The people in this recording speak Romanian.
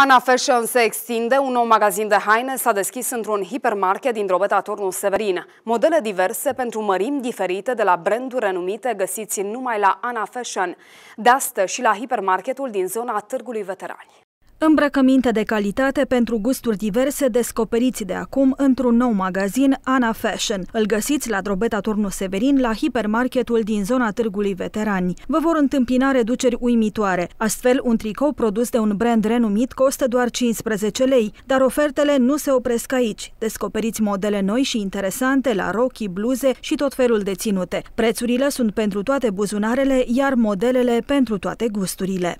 Ana Fashion se extinde, un nou magazin de haine s-a deschis într-un hipermarket din drobeta Turnul Severin. Modele diverse pentru mărimi diferite de la branduri renumite găsiți numai la Ana Fashion, de astă și la hipermarketul din zona Târgului Veterani. Îmbrăcăminte de calitate pentru gusturi diverse descoperiți de acum într-un nou magazin Ana Fashion. Îl găsiți la Drobeta Turnu Severin, la hipermarketul din zona Târgului Veterani. Vă vor întâmpina reduceri uimitoare. Astfel, un tricou produs de un brand renumit costă doar 15 lei, dar ofertele nu se opresc aici. Descoperiți modele noi și interesante la rochi, bluze și tot felul de ținute. Prețurile sunt pentru toate buzunarele, iar modelele pentru toate gusturile.